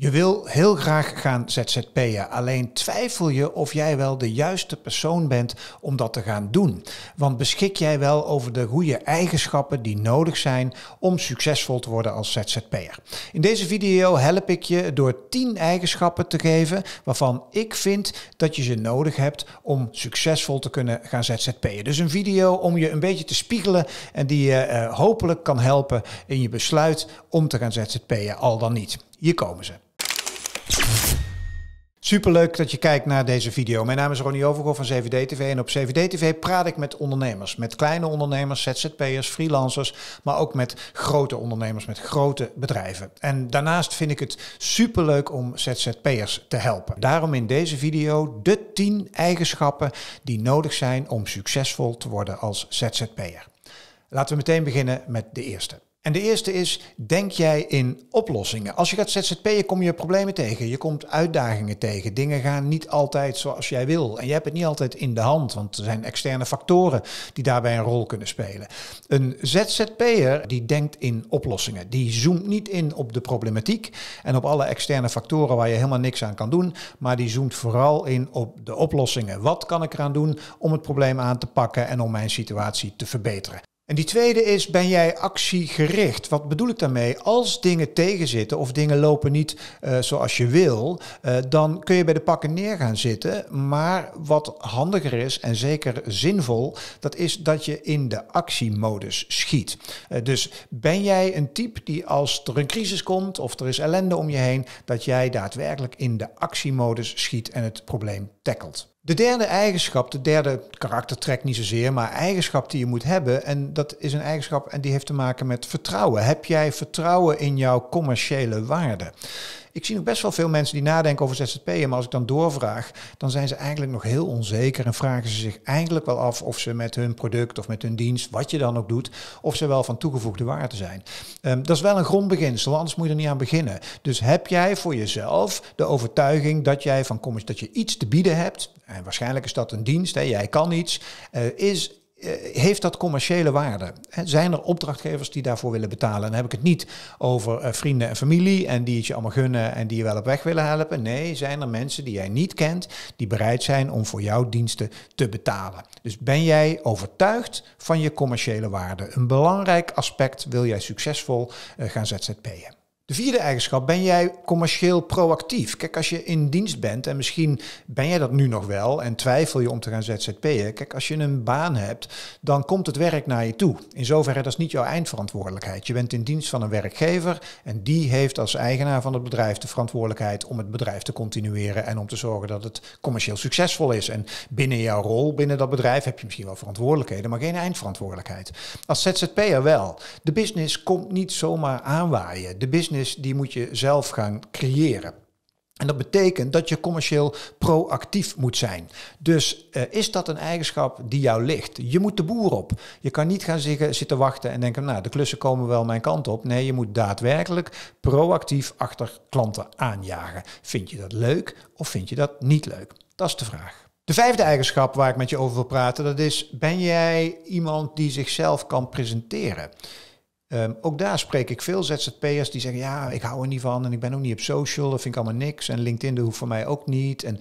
Je wil heel graag gaan ZZP'en, alleen twijfel je of jij wel de juiste persoon bent om dat te gaan doen. Want beschik jij wel over de goede eigenschappen die nodig zijn om succesvol te worden als ZZP'er? In deze video help ik je door 10 eigenschappen te geven waarvan ik vind dat je ze nodig hebt om succesvol te kunnen gaan ZZP'en. Dus een video om je een beetje te spiegelen en die je eh, hopelijk kan helpen in je besluit om te gaan ZZP'en, al dan niet. Hier komen ze. Superleuk dat je kijkt naar deze video. Mijn naam is Ronnie Overgoor van CVD TV en op CVD TV praat ik met ondernemers. Met kleine ondernemers, ZZP'ers, freelancers, maar ook met grote ondernemers, met grote bedrijven. En daarnaast vind ik het superleuk om ZZP'ers te helpen. Daarom in deze video de 10 eigenschappen die nodig zijn om succesvol te worden als ZZP'er. Laten we meteen beginnen met de eerste. En de eerste is, denk jij in oplossingen? Als je gaat ZZP'en, kom je problemen tegen. Je komt uitdagingen tegen. Dingen gaan niet altijd zoals jij wil. En je hebt het niet altijd in de hand, want er zijn externe factoren die daarbij een rol kunnen spelen. Een ZZP'er die denkt in oplossingen. Die zoomt niet in op de problematiek en op alle externe factoren waar je helemaal niks aan kan doen. Maar die zoomt vooral in op de oplossingen. Wat kan ik eraan doen om het probleem aan te pakken en om mijn situatie te verbeteren? En die tweede is, ben jij actiegericht? Wat bedoel ik daarmee? Als dingen tegenzitten of dingen lopen niet eh, zoals je wil, eh, dan kun je bij de pakken neer gaan zitten. Maar wat handiger is en zeker zinvol, dat is dat je in de actiemodus schiet. Eh, dus ben jij een type die als er een crisis komt of er is ellende om je heen, dat jij daadwerkelijk in de actiemodus schiet en het probleem tackelt? De derde eigenschap, de derde karaktertrek niet zozeer, maar eigenschap die je moet hebben. En dat is een eigenschap en die heeft te maken met vertrouwen. Heb jij vertrouwen in jouw commerciële waarde? ik zie nog best wel veel mensen die nadenken over ZZP'en, maar als ik dan doorvraag, dan zijn ze eigenlijk nog heel onzeker en vragen ze zich eigenlijk wel af of ze met hun product of met hun dienst, wat je dan ook doet, of ze wel van toegevoegde waarde zijn. Ehm, dat is wel een grondbeginsel, anders moet je er niet aan beginnen. Dus heb jij voor jezelf de overtuiging dat jij van kom dat je iets te bieden hebt, en waarschijnlijk is dat een dienst, hè, jij kan iets, eh, is eh, heeft dat commerciële waarde? Zijn er opdrachtgevers die daarvoor willen betalen? dan heb ik het niet over eh, vrienden en familie en die het je allemaal gunnen en die je wel op weg willen helpen. Nee, zijn er mensen die jij niet kent die bereid zijn om voor jouw diensten te betalen? Dus ben jij overtuigd van je commerciële waarde? Een belangrijk aspect wil jij succesvol eh, gaan ZZP'en. De vierde eigenschap, ben jij commercieel proactief? Kijk, als je in dienst bent en misschien ben jij dat nu nog wel en twijfel je om te gaan ZZP'en. Kijk, als je een baan hebt, dan komt het werk naar je toe. In zoverre, dat is niet jouw eindverantwoordelijkheid. Je bent in dienst van een werkgever en die heeft als eigenaar van het bedrijf de verantwoordelijkheid om het bedrijf te continueren en om te zorgen dat het commercieel succesvol is. En binnen jouw rol, binnen dat bedrijf, heb je misschien wel verantwoordelijkheden, maar geen eindverantwoordelijkheid. Als ZZP'er wel. De business komt niet zomaar aanwaaien. De business die moet je zelf gaan creëren. En dat betekent dat je commercieel proactief moet zijn. Dus eh, is dat een eigenschap die jou ligt? Je moet de boer op. Je kan niet gaan zitten, zitten wachten en denken, nou, de klussen komen wel mijn kant op. Nee, je moet daadwerkelijk proactief achter klanten aanjagen. Vind je dat leuk of vind je dat niet leuk? Dat is de vraag. De vijfde eigenschap waar ik met je over wil praten, dat is, ben jij iemand die zichzelf kan presenteren? Ehm, ook daar spreek ik veel ZZP'ers die zeggen: Ja, ik hou er niet van en ik ben ook niet op social, dat vind ik allemaal niks. En LinkedIn dat hoeft voor mij ook niet. En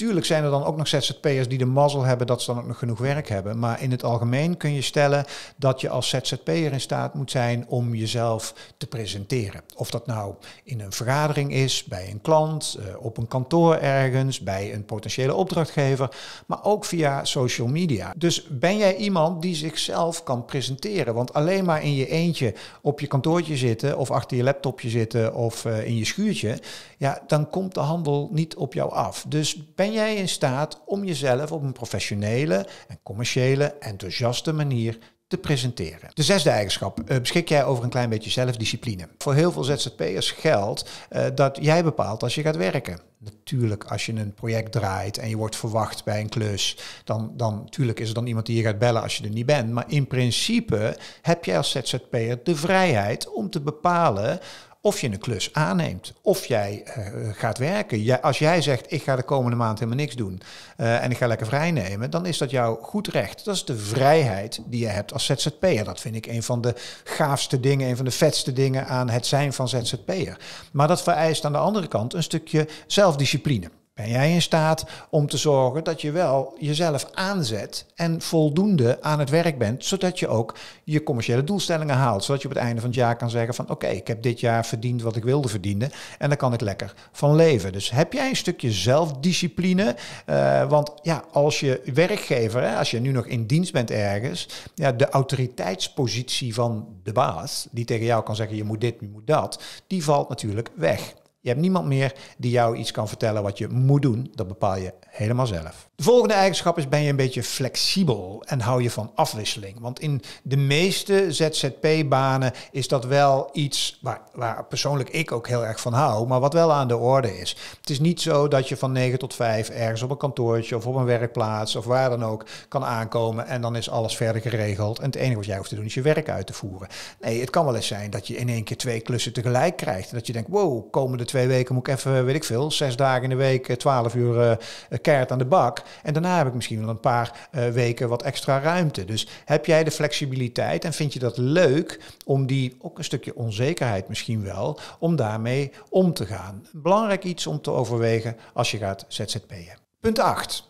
Tuurlijk zijn er dan ook nog ZZP'ers die de mazzel hebben dat ze dan ook nog genoeg werk hebben. Maar in het algemeen kun je stellen dat je als ZZP'er in staat moet zijn om jezelf te presenteren. Of dat nou in een vergadering is, bij een klant, eh, op een kantoor ergens, bij een potentiële opdrachtgever, maar ook via social media. Dus ben jij iemand die zichzelf kan presenteren? Want alleen maar in je eentje op je kantoortje zitten of achter je laptopje zitten of eh, in je schuurtje, ja, dan komt de handel niet op jou af. Dus ben ben jij in staat om jezelf op een professionele en commerciële, enthousiaste manier te presenteren. De zesde eigenschap. Eh, beschik jij over een klein beetje zelfdiscipline. Voor heel veel ZZP'ers geldt eh, dat jij bepaalt als je gaat werken. Natuurlijk, als je een project draait en je wordt verwacht bij een klus, dan, dan natuurlijk is er dan iemand die je gaat bellen als je er niet bent. Maar in principe heb jij als ZZP'er de vrijheid om te bepalen of je een klus aanneemt, of jij eh, gaat werken. Jij, als jij zegt, ik ga de komende maand helemaal niks doen eh, en ik ga lekker vrij nemen, dan is dat jouw goed recht. Dat is de vrijheid die je hebt als ZZP'er. Dat vind ik een van de gaafste dingen, een van de vetste dingen aan het zijn van ZZP'er. Maar dat vereist aan de andere kant een stukje zelfdiscipline. Ben jij in staat om te zorgen dat je wel jezelf aanzet en voldoende aan het werk bent, zodat je ook je commerciële doelstellingen haalt? Zodat je op het einde van het jaar kan zeggen van oké, ik heb dit jaar verdiend wat ik wilde verdienen en daar kan ik lekker van leven. Dus heb jij een stukje zelfdiscipline? Eh, want ja, als je werkgever, hè, als je nu nog in dienst bent ergens, ja, de autoriteitspositie van de baas, die tegen jou kan zeggen je moet dit, je moet dat, die valt natuurlijk weg. Je hebt niemand meer die jou iets kan vertellen wat je moet doen. Dat bepaal je helemaal zelf. De volgende eigenschap is ben je een beetje flexibel en hou je van afwisseling. Want in de meeste ZZP-banen is dat wel iets waar, waar persoonlijk ik ook heel erg van hou, maar wat wel aan de orde is. Het is niet zo dat je van 9 tot 5 ergens op een kantoortje of op een werkplaats of waar dan ook kan aankomen en dan is alles verder geregeld. En het enige wat jij hoeft te doen is je werk uit te voeren. Nee, het kan wel eens zijn dat je in één keer twee klussen tegelijk krijgt en dat je denkt, wow, komende twee weken moet ik even, weet ik veel, zes dagen in de week, eh, twaalf uur eh, eh, keert aan de bak. En daarna heb ik misschien wel een paar weken wat extra ruimte. Dus heb jij de flexibiliteit en vind je dat leuk om die, ook een stukje onzekerheid misschien wel, om daarmee om te gaan? Belangrijk iets om te overwegen als je gaat ZZP'en. Punt 8.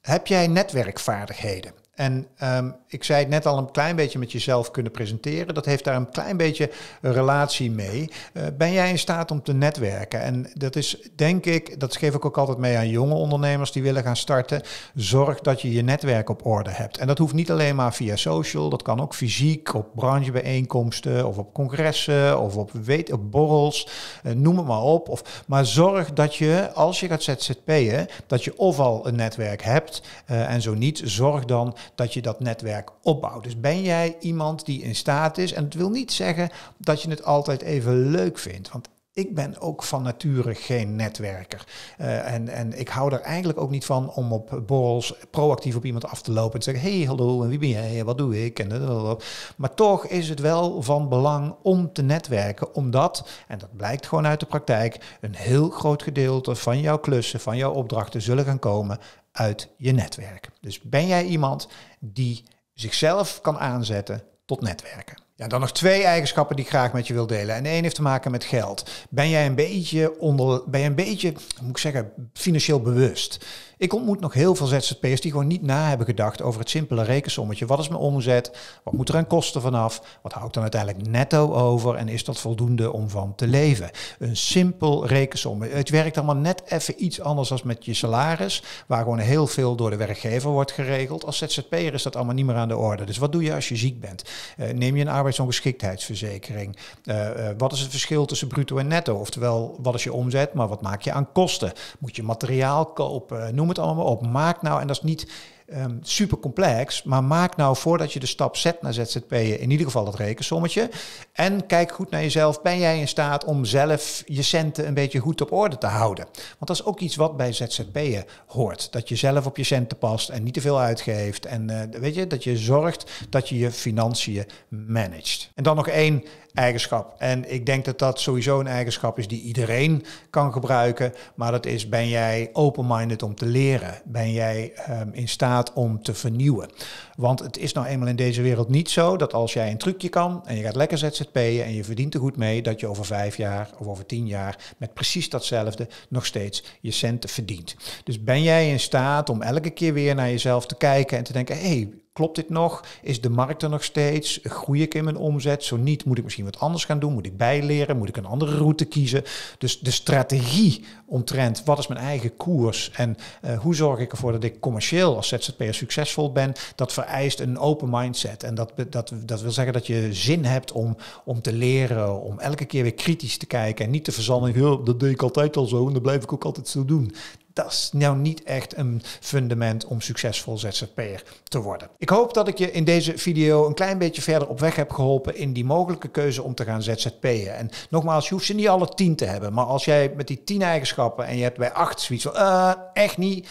Heb jij netwerkvaardigheden? En ehm, ik zei het net al een klein beetje met jezelf kunnen presenteren. Dat heeft daar een klein beetje een relatie mee. Eh, ben jij in staat om te netwerken? En dat is denk ik, dat geef ik ook altijd mee aan jonge ondernemers die willen gaan starten. Zorg dat je je netwerk op orde hebt. En dat hoeft niet alleen maar via social. Dat kan ook fysiek op branchebijeenkomsten of op congressen of op, weet, op borrels. Eh, noem het maar op. Of, maar zorg dat je, als je gaat ZZP'en, dat je al een netwerk hebt. Eh, en zo niet, zorg dan dat je dat netwerk opbouwt. Dus ben jij iemand die in staat is, en het wil niet zeggen dat je het altijd even leuk vindt. Want ik ben ook van nature geen netwerker. Eh, en, en ik hou er eigenlijk ook niet van om op borrels proactief op iemand af te lopen en te zeggen: hey, hallo, en wie ben jij? En wat doe ik? En, eh, eh, maar toch is het wel van belang om te netwerken, omdat, en dat blijkt gewoon uit de praktijk, een heel groot gedeelte van jouw klussen, van jouw opdrachten zullen gaan komen uit je netwerk. Dus ben jij iemand die zichzelf kan aanzetten tot netwerken? Ja, dan nog twee eigenschappen die ik graag met je wil delen. En één heeft te maken met geld. Ben jij een beetje onder, ben je een beetje, moet ik zeggen, financieel bewust? Ik ontmoet nog heel veel ZZP'ers die gewoon niet na hebben gedacht over het simpele rekensommetje. Wat is mijn omzet? Wat moet er aan kosten vanaf? Wat hou ik dan uiteindelijk netto over? En is dat voldoende om van te leven? Een simpel rekensommetje. Het werkt allemaal net even iets anders dan met je salaris, waar gewoon heel veel door de werkgever wordt geregeld. Als ZZP'er is dat allemaal niet meer aan de orde. Dus wat doe je als je ziek bent? Eh, neem je een arbeidsongeschiktheidsverzekering? Eh, eh, wat is het verschil tussen bruto en netto? Oftewel, wat is je omzet, maar wat maak je aan kosten? Moet je materiaal kopen? Noem het allemaal maar op. Maak nou, en dat is niet Ehm, super complex, maar maak nou voordat je de stap zet naar ZZP'en in ieder geval het rekensommetje. En kijk goed naar jezelf. Ben jij in staat om zelf je centen een beetje goed op orde te houden? Want dat is ook iets wat bij ZZP'en hoort. Dat je zelf op je centen past en niet te veel uitgeeft. En eh, weet je, dat je zorgt dat je je financiën managt. En dan nog één eigenschap. En ik denk dat dat sowieso een eigenschap is die iedereen kan gebruiken. Maar dat is, ben jij open-minded om te leren? Ben jij ehm, in staat om te vernieuwen. Want het is nou eenmaal in deze wereld niet zo dat als jij een trucje kan en je gaat lekker ZZP'en en je verdient er goed mee, dat je over vijf jaar of over tien jaar met precies datzelfde nog steeds je centen verdient. Dus ben jij in staat om elke keer weer naar jezelf te kijken en te denken, hé, hey, Klopt dit nog? Is de markt er nog steeds? Groei ik in mijn omzet? Zo niet, moet ik misschien wat anders gaan doen? Moet ik bijleren? Moet ik een andere route kiezen? Dus de strategie omtrent wat is mijn eigen koers en eh, hoe zorg ik ervoor dat ik commercieel als ZZP'er succesvol ben, dat vereist een open mindset. En dat, dat, dat wil zeggen dat je zin hebt om, om te leren, om elke keer weer kritisch te kijken en niet te verzanden. Dat deed ik altijd al zo en dat blijf ik ook altijd zo doen dat is nou niet echt een fundament om succesvol ZZP'er te worden. Ik hoop dat ik je in deze video een klein beetje verder op weg heb geholpen in die mogelijke keuze om te gaan ZZP'en. En nogmaals, je hoeft ze niet alle tien te hebben, maar als jij met die tien eigenschappen en je hebt bij acht zoiets van, eh, echt niet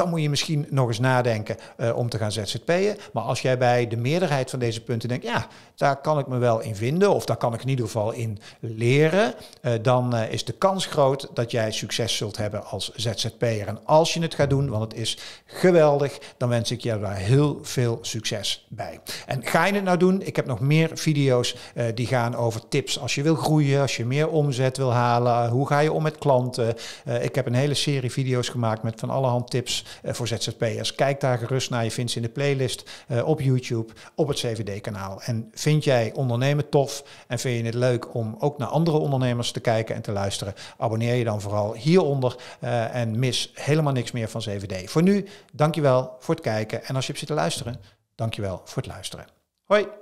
dan moet je misschien nog eens nadenken eh, om te gaan ZZP'en. Maar als jij bij de meerderheid van deze punten denkt, ja, daar kan ik me wel in vinden, of daar kan ik in ieder geval in leren, eh, dan eh, is de kans groot dat jij succes zult hebben als ZZP'er. En als je het gaat doen, want het is geweldig, dan wens ik je daar heel veel succes bij. En ga je het nou doen? Ik heb nog meer video's die gaan over tips als je wil groeien, als je meer omzet wil halen, hoe ga je om met klanten. ik heb een hele serie video's gemaakt met van alle hand tips eh, voor ZZP'ers. Kijk daar gerust naar. Je vindt ze in de playlist eh, op YouTube, op het CVD-kanaal. En vind jij ondernemen tof en vind je het leuk om ook naar andere ondernemers te kijken en te luisteren? Abonneer je dan vooral hieronder eh, en mis helemaal niks meer van CVD. Voor nu, dankjewel voor het kijken. En als je hebt zitten luisteren, dankjewel voor het luisteren. Hoi!